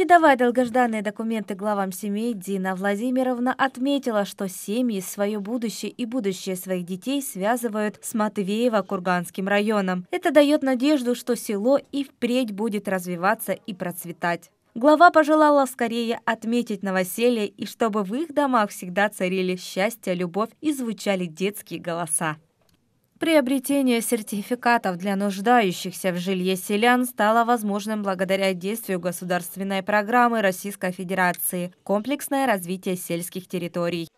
Передавая долгожданные документы главам семей, Дина Владимировна отметила, что семьи свое будущее и будущее своих детей связывают с Матвеево-Курганским районом. Это дает надежду, что село и впредь будет развиваться и процветать. Глава пожелала скорее отметить новоселье и чтобы в их домах всегда царили счастье, любовь и звучали детские голоса. Приобретение сертификатов для нуждающихся в жилье селян стало возможным благодаря действию государственной программы Российской Федерации «Комплексное развитие сельских территорий».